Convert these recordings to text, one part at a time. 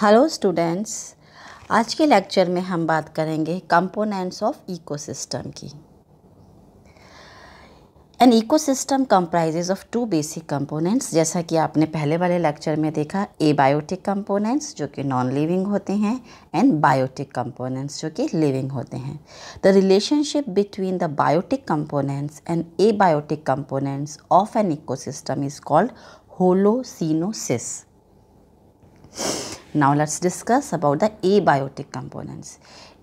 Hello students आज के lecture में हम बात करेंगे कंपोनेंट्स ऑफ इकोसिस्टम की an ecosystem comprises of two basic components जैसा कि आपने पहले वाले लेक्चर में देखा ए बायोटिक कंपोनेंट्स जो कि नॉन लिविंग होते हैं एंड बायोटिक कंपोनेंट्स जो कि लिविंग होते हैं the relationship between the biotic components and abiotic components of an ecosystem is called holocoenosis Now let's discuss about the abiotic components.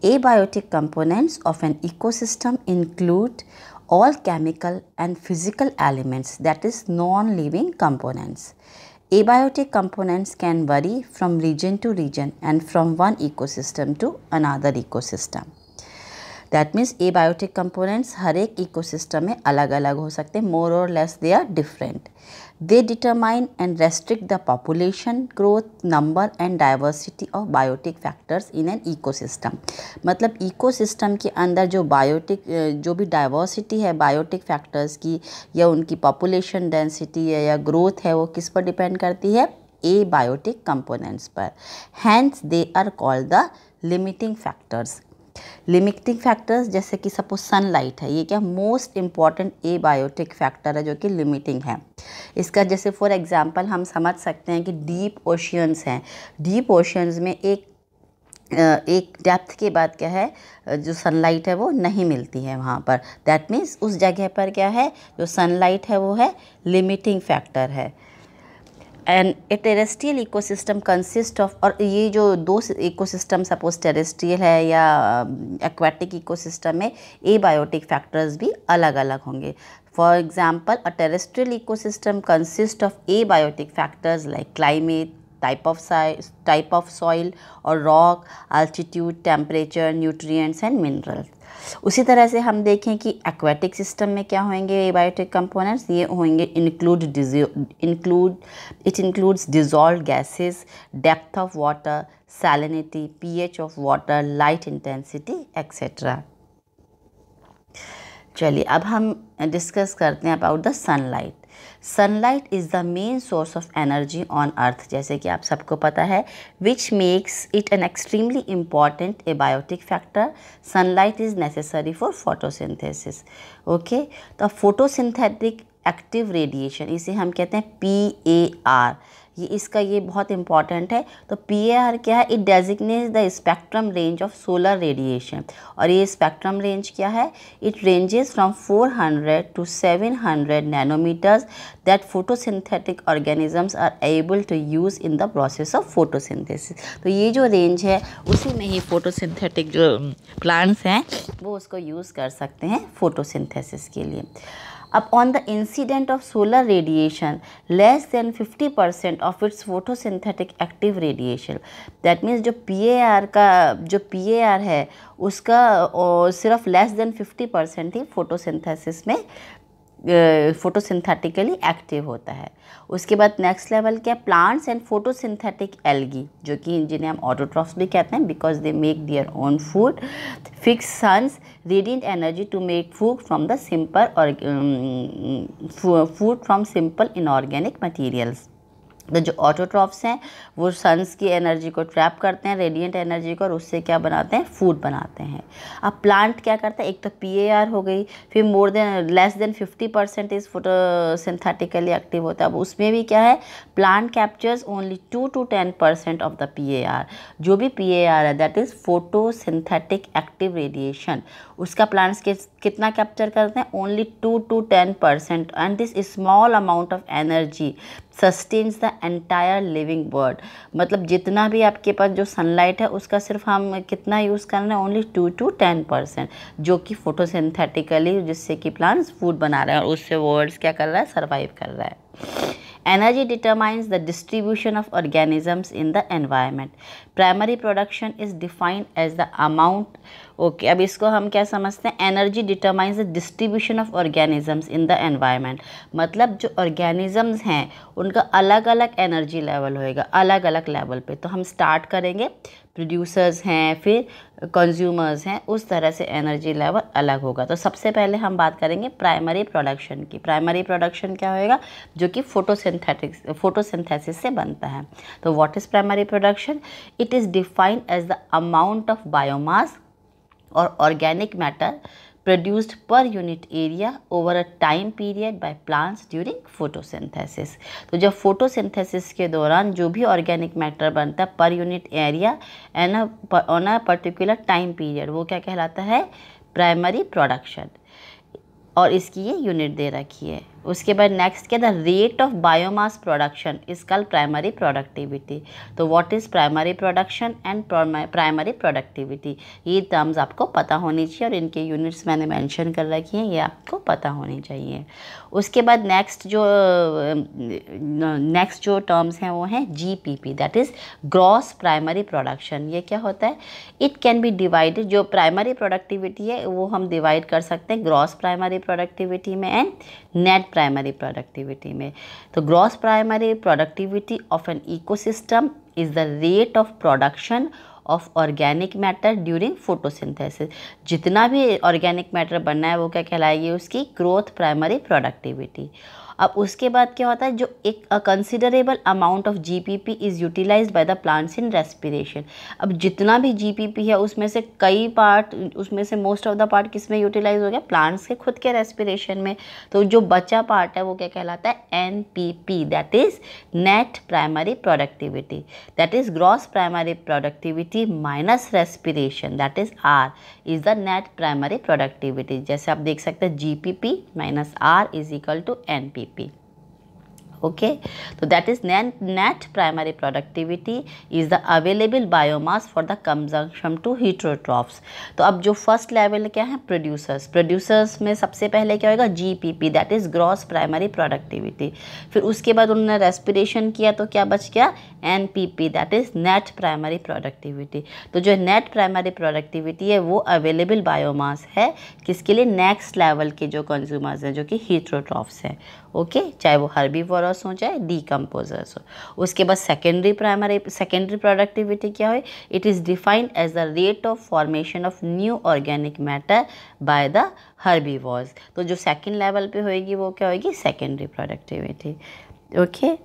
Abiotic components of an ecosystem include all chemical and physical elements that is non-living components. Abiotic components can vary from region to region and from one ecosystem to another ecosystem. That means abiotic components हर एक ecosystem में अलग अलग हो सकते हैं more और less they are different they determine and restrict the population growth number and diversity of biotic factors in an system मतलब सिस्टम के अंदर जो बायोटिक जो भी डाइवर्सिटी है बायोटिक फैक्टर्स की या उनकी पॉपुलेशन डेंसिटी है या ग्रोथ है वो किस पर डिपेंड करती है ए बायोटिक कंपोनेंट्स पर hence they are called the limiting factors limiting factors जैसे कि सपोज सनलाइट है ये क्या most important abiotic factor है जो कि लिमिटिंग है इसका जैसे फॉर एग्जांपल हम समझ सकते हैं कि डीप ओशियंस हैं डीप ओशियंस में एक एक डेप्थ के बाद क्या है जो सनलाइट है वो नहीं मिलती है वहाँ पर दैट मीन्स उस जगह पर क्या है जो सनलाइट है वो है लिमिटिंग फैक्टर है and a terrestrial ecosystem consist of और ये जो दो इकोसिस्टम सपोज टेरेस्ट्रियल है या एक्वाटिक um, इकोसिस्टम में ए बायोटिक फैक्टर्स भी अलग अलग होंगे for example a terrestrial ecosystem consist of abiotic factors like climate type of, size type of soil or rock, altitude, temperature, nutrients and minerals. उसी तरह से हम देखें कि एक्वेटिक सिस्टम में क्या होंगे ये बायोटिक कंपोनेंट्स ये होंगे include include it includes dissolve gases depth of water salinity pH of water light intensity etcetera चलिए अब हम डिस्कस करते हैं about the sunlight sunlight is the main source of energy on earth जैसे कि आप सबको पता है which makes it an extremely important abiotic factor sunlight is necessary for photosynthesis okay तो फोटोसिंथेटिक एक्टिव रेडिएशन इसे हम कहते हैं पी ए आर ये इसका ये बहुत इंपॉर्टेंट है तो पी क्या है it designates the spectrum range of solar radiation और ये स्पेक्ट्रम रेंज क्या है it ranges from 400 to 700 nanometres that photosynthetic organisms are able to use in the process of photosynthesis तो ये जो रेंज है उसी में ही फोटोसिंथेटिक जो प्लांट्स हैं वो उसको यूज़ कर सकते हैं फोटोसिंथेसिस के लिए अब on the incident of solar radiation less than 50 percent of its photosynthetic active radiation that means जो पीएआर का जो पीएआर है उसका सिर्फ लेस देन 50 परसेंट ही फोटोसिंथेसिस में फोटोसिंथेटिकली एक्टिव होता है उसके बाद नेक्स्ट लेवल क्या प्लांट्स एंड फोटोसिंथेटिक एल्गी जो कि जिन्हें हम ऑटोट्रॉफ्स भी कहते हैं because they make their own food fix sun's radiant energy to make food from the simple और food from simple inorganic materials the जो ऑटोट्रॉप्स हैं वो सन्स की एनर्जी को ट्रैप करते हैं रेडिएंट एनर्जी को और उससे क्या बनाते हैं फूड बनाते हैं अब प्लांट क्या करता है एक तो पी हो गई फिर more than less than fifty percent is synthetically active होता है अब उसमें भी क्या है plant captures only two to ten percent of the P जो भी पी है that is synthetic active radiation उसका प्लांट्स के कितना कैप्चर करते हैं only two to ten percent and this small amount of energy sustains the entire living world मतलब जितना भी आपके पास जो सनलाइट है उसका सिर्फ हम कितना यूज़ कर रहे हैं only two to ten percent जो कि फोटोसिंथेटिकली जिससे कि प्लांट्स फूड बना रहे हैं और उससे वर्ड्स क्या कर रहा है सर्वाइव कर रहा है Energy determines the distribution of organisms in the environment. Primary production is defined as the amount. Okay, अब इसको हम क्या समझते हैं Energy determines the distribution of organisms in the environment. मतलब जो organisms हैं उनका अलग अलग energy level होएगा अलग अलग level पे तो हम start करेंगे प्रोड्यूसर्स हैं फिर कंज्यूमर्स हैं उस तरह से एनर्जी लेवल अलग होगा तो सबसे पहले हम बात करेंगे प्राइमरी प्रोडक्शन की प्राइमरी प्रोडक्शन क्या होएगा जो कि फोटोसिंथेटिक्स फोटोसिंथेसिस से बनता है तो what is primary production it is defined as the amount of biomass और organic matter produced per unit area over a time period by plants during photosynthesis. तो जब photosynthesis के दौरान जो भी organic matter बनता है per unit area and a, on a particular time period वो क्या कहलाता है प्राइमरी प्रोडक्शन और इसकी ये यूनिट दे रखी है उसके बाद नेक्स्ट क्या the rate of biomass production is called primary productivity तो what is primary production and primary productivity ये टर्म्स आपको पता होनी चाहिए और इनके यूनिट्स मैंने मेंशन कर रखी हैं ये आपको पता होनी चाहिए उसके बाद नेक्स्ट जो नेक्स्ट जो टर्म्स हैं वो हैं G P P that is gross primary production ये क्या होता है इट कैन बी डिवाइडेड जो प्राइमरी प्रोडक्टिविटी है वो हम डिवाइड कर सकते हैं ग्रॉस प्राइमरी प्रोडक्टिविटी में एंड नेट प्राइमरी प्रोडक्टिविटी में तो gross primary productivity of an ecosystem is the rate of production of organic matter during photosynthesis जितना भी ऑर्गेनिक मैटर बनना है वो क्या कहलाएगी उसकी ग्रोथ प्राइमरी प्रोडक्टिविटी अब उसके बाद क्या होता है जो एक considerable amount of GPP is utilize by the plants in respiration अब जितना भी जीपीपी है उसमें से कई पार्ट उसमें से मोस्ट ऑफ द पार्ट किस में यूटिलाइज हो गया प्लांट्स के खुद के रेस्पिरेशन में तो जो बचा पार्ट है वो क्या कहलाता है N P P that is net primary productivity that is gross primary productivity minus respiration that is R is the net primary productivity जैसे आप देख सकते हैं G P P minus R is equal to N P okay तो that is is net primary productivity is the available biomass for the consumption to heterotrophs तो अब जो first level क्या है प्रोड्यूसर्स प्रोड्यूसर्स में सबसे पहले क्या होगा GPP that is gross primary productivity फिर उसके बाद उन्होंने रेस्पिरेशन किया तो क्या बच गया NPP that is net primary productivity तो जो नेट प्राइमरी प्रोडक्टिविटी है वो अवेलेबल बायोमास है किसके लिए नेक्स्ट लेवल के जो कंज्यूमर्स हैं जो कि हीट्रोट्रॉप्स हैं ओके चाहे वो हर्बी हो चाहे डीकम्पोजर्स हो उसके बाद सेकेंडरी प्राइमरी सेकेंडरी प्रोडक्टिविटी क्या हो it is defined as the rate of formation of new organic matter by the herbi तो जो सेकेंड लेवल पे होएगी वो क्या होएगी secondary productivity okay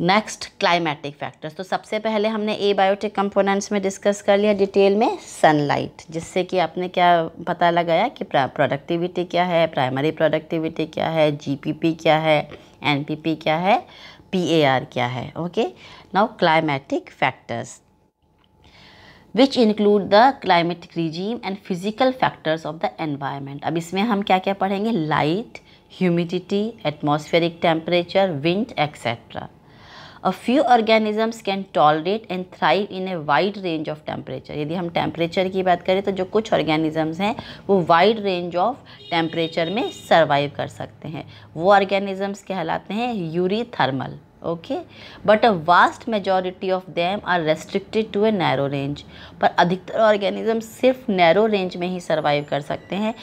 next climatic factors तो सबसे पहले हमने ए बायोटिक कंपोनेंट्स में डिस्कस कर लिया डिटेल में सनलाइट जिससे कि आपने क्या पता लगाया कि प्रोडक्टिविटी क्या है प्राइमरी प्रोडक्टिविटी क्या है जीपीपी क्या है एनपीपी क्या है पीएआर क्या है okay now climatic factors which include the climatic regime and physical factors of the environment अब इसमें हम क्या क्या पढ़ेंगे light humidity atmospheric temperature wind etcetera a few organisms can tolerate and thrive in a wide range of temperature यदि हम temperature की बात करें तो जो कुछ ऑर्गेनिजम्स हैं वो वाइड रेंज ऑफ टेम्परेचर में सर्वाइव कर सकते हैं वो ऑर्गेनिजम्स कहलाते हैं eurythermal okay but a vast majority of them are restricted to a narrow range पर अधिकतर ऑर्गेनिजम्स सिर्फ नैरो रेंज में ही सर्वाइव कर सकते हैं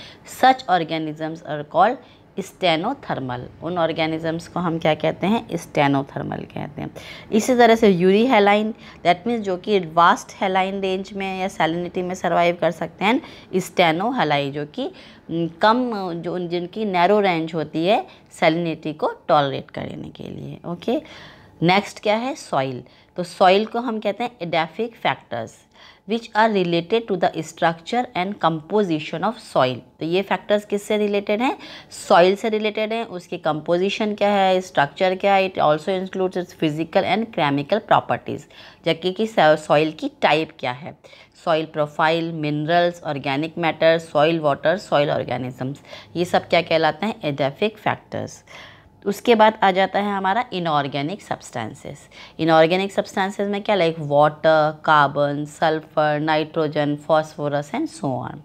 such organisms are called stenothermal उन ऑर्गेनिजम्स को हम क्या कहते हैं स्टेनोथर्मल कहते हैं इसी तरह से यूरी हेलाइन दैट मीन्स जो कि वास्ट हेलाइन रेंज में या सैलिनिटी में सर्वाइव कर सकते हैं स्टेनो हेलाई जो कि कम जो जिनकी नैरो रेंज होती है सैलिनिटी को टॉलरेट करने के लिए ओके नेक्स्ट क्या है सॉइल तो सॉइल को हम कहते हैं edaphic factors which are related to the structure and composition of soil तो ये फैक्टर्स किससे रिलेटेड हैं सॉइल से रिलेटेड हैं उसकी कंपोजिशन क्या है स्ट्रक्चर क्या है it also includes its physical and chemical properties जबकि कि सॉइल की टाइप क्या है soil profile minerals organic matter soil water soil organisms ये सब क्या कहलाते हैं एडेफिक फैक्टर्स उसके बाद आ जाता है हमारा इनऑर्गेनिक सब्सटेंसेस इनऑर्गेनिक सब्सटेंसेस में क्या like water carbon sulphur nitrogen phosphorus and so on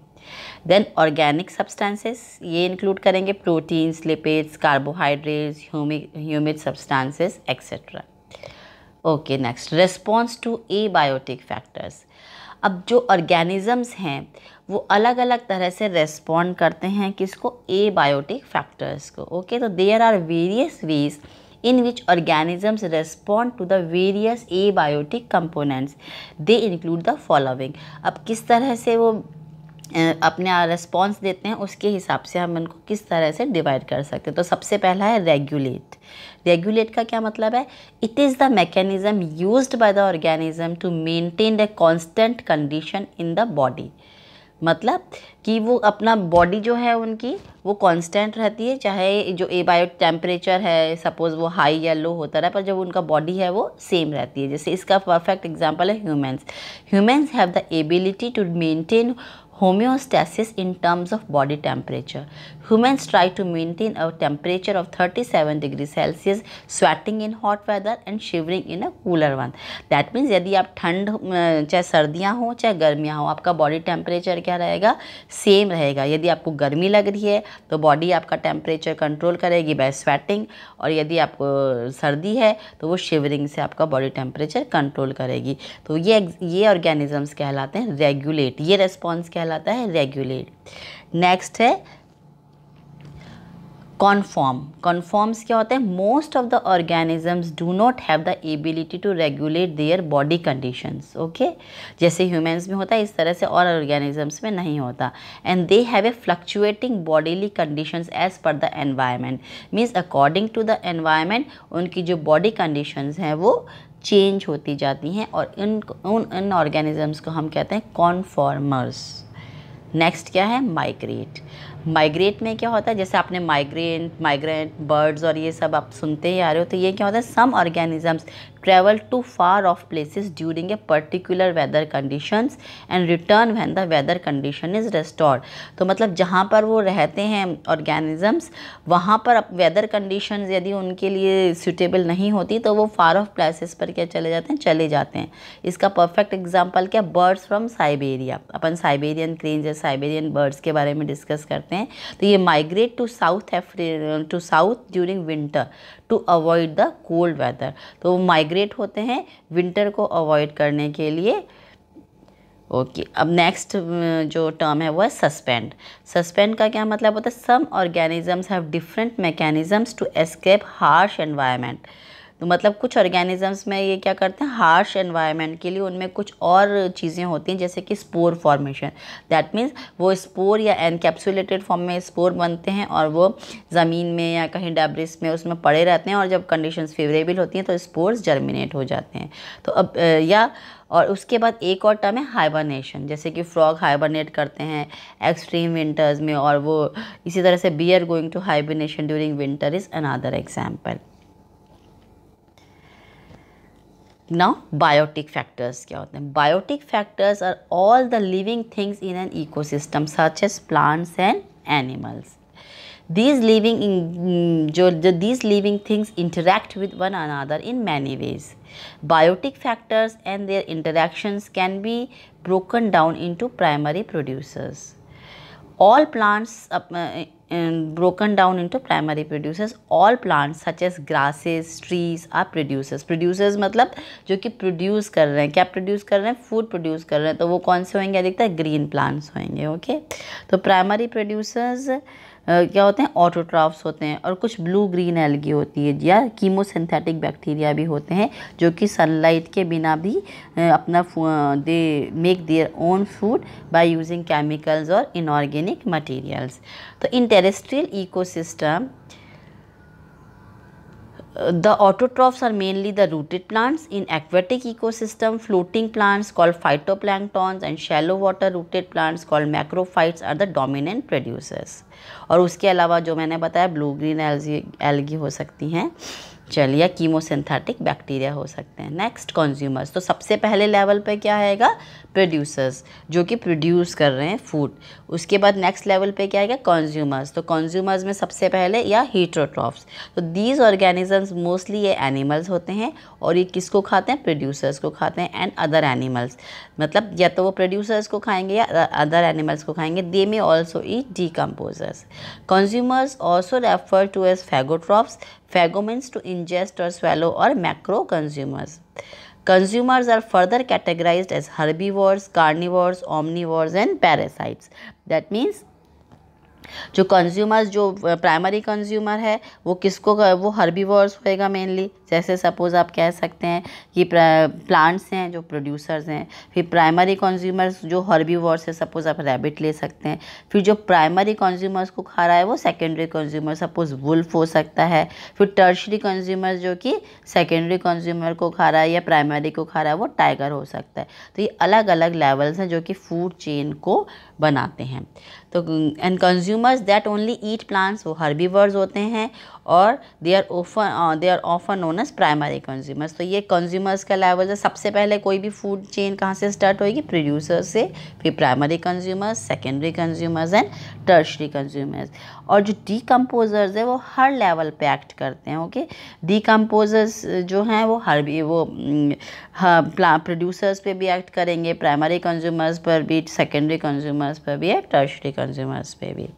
then organic substances ये इंक्लूड करेंगे proteins lipids carbohydrates humid substances etcetera okay next response to abiotic factors अब जो ऑर्गेनिज़म्स हैं वो अलग अलग तरह से रेस्पॉन्ड करते हैं किसको ए बायोटिक फैक्टर्स को ओके तो there are various ways in which organisms respond to the various abiotic components they include the following अब किस तरह से वो अपने रिस्पॉन्स देते हैं उसके हिसाब से हम इनको किस तरह से डिवाइड कर सकते हैं तो सबसे पहला है रेगुलेट रेगुलेट का क्या मतलब है it is the mechanism use by the organism to maintain the constant condition in the body मतलब कि वो अपना बॉडी जो है उनकी वो कांस्टेंट रहती है चाहे जो ए बायो टेम्परेचर है सपोज़ वो हाई या लो होता रहा पर जब उनका बॉडी है वो सेम रहती है जैसे इसका परफेक्ट एग्जांपल है humans humans have the ability to maintain homeostasis in terms of body temperature. Humans try to maintain a temperature of 37 degree Celsius sweating in hot weather and shivering in a cooler one that means यदि आप ठंड चाहे सर्दियाँ हों चाहे गर्मियाँ हों आपका बॉडी टेम्परेचर क्या रहेगा सेम रहेगा यदि आपको गर्मी लग रही है तो बॉडी आपका टेम्परेचर कंट्रोल करेगी बाय स्वेटिंग और यदि आपको सर्दी है तो वो शिवरिंग से आपका बॉडी टेम्परेचर कंट्रोल करेगी तो ये ये ऑर्गेनिजम्स कहलाते हैं रेगुलेट ये रेस्पॉन्स कहलाता है रेगुलेट नेक्स्ट है कॉन्फॉर्म कॉन्फॉर्म्स क्या होते हैं most of the organisms do not have the ability to regulate their body conditions okay जैसे ह्यूमंस में होता है इस तरह से और ऑर्गेनिजम्स में नहीं होता and they have a fluctuating bodily conditions as per the environment means according to the environment उनकी जो बॉडी कंडीशंस हैं वो चेंज होती जाती हैं और इन उन इन ऑर्गेनिजम्स को हम कहते हैं कॉन्फॉर्मर्स नेक्स्ट क्या है माइग्रेट माइग्रेट में क्या होता है जैसे आपने माइग्रेंट माइग्रेंट बर्ड्स और ये सब आप सुनते ही आ रहे हो तो ये क्या होता है some organisms travel to far off places during a particular weather conditions and return when the weather condition is restored तो मतलब जहाँ पर वो रहते हैं ऑर्गेनिजम्स वहाँ पर वेदर कंडीशन यदि उनके लिए सूटेबल नहीं होती तो वो फार ऑफ प्लेसेस पर क्या चले जाते हैं चले जाते हैं इसका परफेक्ट एग्जाम्पल क्या बर्ड्स फ्रॉम साइबेरिया अपन साइबेरियन क्रेंज या साइबेरियन बर्ड्स के बारे में डिस्कस करते हैं जाते हैं तो ये migrate to south to south during winter to avoid the cold weather तो वो माइग्रेट होते हैं विंटर को अवॉइड करने के लिए ओके okay. अब नेक्स्ट जो टर्म है वो है सस्पेंड सस्पेंड का क्या मतलब होता है some organisms have different mechanisms to escape harsh environment तो मतलब कुछ ऑर्गेनिजम्स में ये क्या करते हैं हार्श एनवायरनमेंट के लिए उनमें कुछ और चीज़ें होती हैं जैसे कि स्पोर फॉर्मेशन दैट मीन्स वो स्पोर या एनकेप्सुलेटेड फॉर्म में स्पोर बनते हैं और वो ज़मीन में या कहीं डेब्रिस में उसमें पड़े रहते हैं और जब कंडीशन फेवरेबल होती हैं तो स्पोर्स जर्मिनेट हो जाते हैं तो अब या और उसके बाद एक और टर्म है हाइबरनेशन जैसे कि फ्रॉग हाइबरनेट करते हैं एक्सट्रीम विंटर्स में और वो इसी तरह से bear going to hibernation during winter is another example Now biotic factors क्या होते हैं Biotic factors are all the living things in an ecosystem such as plants and animals. These living in, जो mm, these living things interact with one another in many ways. Biotic factors and their interactions can be broken down into primary producers. All plants uh, and broken down into primary producers all plants such as grasses trees are producers producers मतलब जो कि produce कर रहे हैं क्या produce कर रहे हैं food produce कर रहे हैं तो वो कौन से होंगे अधिकतर green plants होंगे okay? तो primary producers क्या होते हैं ऑटोट्राफ्स होते हैं और कुछ ब्लू ग्रीन एलगी होती है या कीमोसिंथेटिक बैक्टीरिया भी होते हैं जो कि सनलाइट के बिना भी अपना they make their own food by using chemicals और इनऑर्गेनिक मटेरियल्स तो in terrestrial ecosystem the autotrophs are mainly the rooted plants in aquatic ecosystem floating plants called phytoplanktons and shallow water rooted plants called macrophytes are the dominant producers और उसके अलावा जो मैंने बताया blue green algae algae हो सकती हैं चलिए कीमोसिंथेटिक बैक्टीरिया हो सकते हैं नेक्स्ट कंज्यूमर्स तो सबसे पहले लेवल पे क्या आएगा प्रोड्यूसर्स जो कि प्रोड्यूस कर रहे हैं फूड उसके बाद नेक्स्ट लेवल पे क्या आएगा कंज्यूमर्स तो कंज्यूमर्स में सबसे पहले या हीट्रोट्रॉफ्स तो दीज ऑर्गेनिजम्स मोस्टली ये एनिमल्स होते हैं और ये किसको खाते हैं प्रोड्यूसर्स को खाते हैं एंड अदर एनिमल्स मतलब या तो वो प्रोड्यूसर्स को खाएंगे या अदर एनिमल्स को खाएंगे they may also decomposers consumers also refer to as phagotrophs फैगोमेंस टू इंजेस्ट और स्वेलो और macro consumers consumers are further categorize as herbivores carnivores omnivores and parasites that means जो consumers जो primary uh, consumer है वो किसको वो herbivores होएगा मेनली जैसे सपोज़ आप कह सकते हैं कि प्लांट्स हैं जो प्रोड्यूसर्स हैं फिर प्राइमरी कंज्यूमर्स जो हर्बी वॉर्स है सपोज़ आप रैबिट ले सकते हैं फिर जो प्राइमरी कंज्यूमर्स को खा रहा है वो सेकेंडरी कंज्यूमर सपोज़ वुल्फ हो सकता है फिर टर्शरी कंज्यूमर जो कि सेकेंडरी कंज्यूमर को खा रहा है या प्राइमरी को खा रहा है वो टाइगर हो सकता है तो ये अलग अलग लेवल्स हैं जो कि फूड चेन को बनाते हैं तो and consumers that only eat plants वो हर्बीवर्स होते हैं और they are often they are often known as primary consumers तो ये कंज्यूमर्स का लेवल है सबसे पहले कोई भी फूड चेन कहाँ से स्टार्ट होगी प्रोड्यूसर से फिर primary consumers secondary consumers and tertiary consumers और जो कम्पोजर्स है वो हर लेवल पे एक्ट करते हैं ओके कम्पोजर्स जो हैं वो हर भी वो प्रोड्यूसर्स mm, हाँ, पे भी एक्ट करेंगे प्राइमरी कंज्यूमर्स पर भी सेकेंडरी कंज्यूमर्स पर भी है टर्शरी कंज्यूमर्स पे भी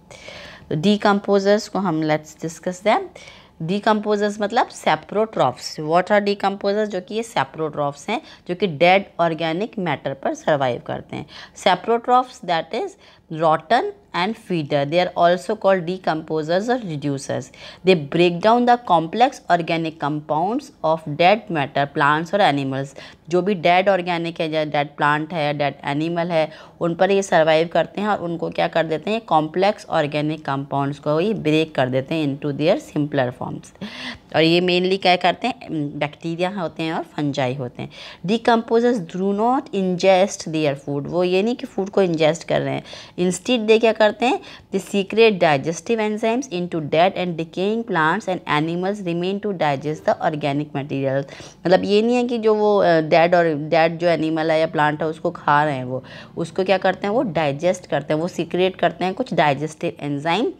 तो डीकम्पोजर्स को हम लेट्स डिस्कस दैम डीकम्पोजर्स मतलब सेप्रोट्रॉफ्स डी डीकम्पोजर्स जो कि ये सेप्रोट्रॉफ्स हैं जो कि डेड ऑर्गेनिक मैटर पर सर्वाइव करते हैं saprotrophs that is rotten and feeder. They are also called decomposers or reducers. They break down the complex organic compounds of dead matter, plants or animals. जो भी dead organic है या dead plant है या dead animal है उन पर ये survive करते हैं और उनको क्या कर देते हैं complex organic compounds को ये break कर देते हैं into their simpler forms. और ये मेनली क्या करते हैं बैक्टीरिया होते हैं और फंजाई होते हैं decomposers do not ingest their food वो ये नहीं कि फूड को इंजेस्ट कर रहे हैं इंस्टीट दे क्या करते हैं the secrete digestive enzymes into dead and decaying plants and animals remain to digest the organic material मतलब ये नहीं है कि जो वो डेड और डेड जो एनिमल है या प्लांट है उसको खा रहे हैं वो उसको क्या करते हैं वो डाइजेस्ट करते हैं वो सीक्रेट करते हैं कुछ डाइजेस्टिव एंजाइम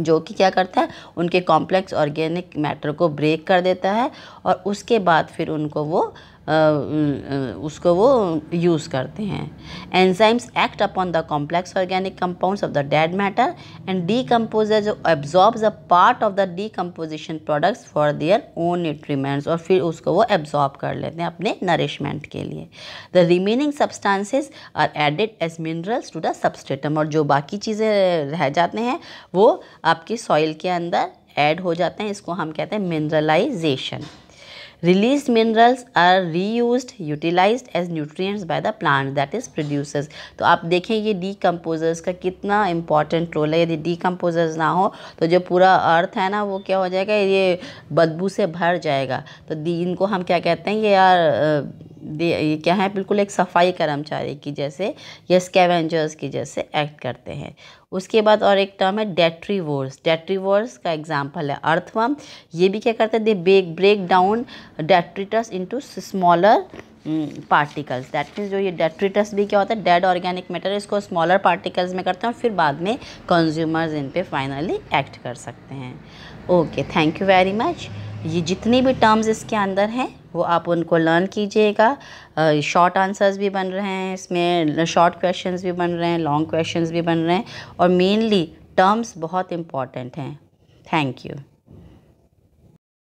जो कि क्या करता है उनके कॉम्प्लेक्स ऑर्गेनिक मैटर को ब्रेक कर देता है और उसके बाद फिर उनको वो उसको वो यूज़ करते हैं enzymes act upon the complex organic compounds of the dead matter and decomposer जो absorb a part of the decomposition products for their own nutriments और फिर उसको वो एब्जॉर्ब कर लेते हैं अपने नरिशमेंट के लिए the remaining substances are added as minerals to the substratum और जो बाकी चीज़ें रह जाते हैं वो आपकी सॉइल के अंदर एड हो जाते हैं इसको हम कहते हैं mineralization Released minerals are reused, utilized as nutrients by the plant that is producers. तो आप देखें ये decomposers का कितना important रोल है यदि decomposers ना हो तो जो पूरा अर्थ है ना वो क्या हो जाएगा ये बदबू से भर जाएगा तो इनको हम क्या कहते हैं ये यार ये क्या है बिल्कुल एक सफाई कर्मचारी की जैसे या स्कैवेंजर्स की जैसे एक्ट करते हैं उसके बाद और एक टर्म है डेट्री डेट्रीवोर्स का एग्जाम्पल है अर्थवम ये भी क्या करते हैं they break break down detritus into smaller particles that means जो ये डेट्रीटस भी क्या होता है डेड ऑर्गेनिक मैटर इसको स्मॉलर पार्टिकल्स में करते हैं और फिर बाद में कंज्यूमर्स इन पर फाइनली एक्ट कर सकते हैं okay thank you very much ये जितने भी टर्म्स इसके अंदर हैं वो आप उनको लर्न कीजिएगा शॉर्ट आंसर्स भी बन रहे हैं इसमें शॉर्ट क्वेश्चंस भी बन रहे हैं लॉन्ग क्वेश्चंस भी बन रहे हैं और मेनली टर्म्स बहुत इम्पॉर्टेंट हैं थैंक यू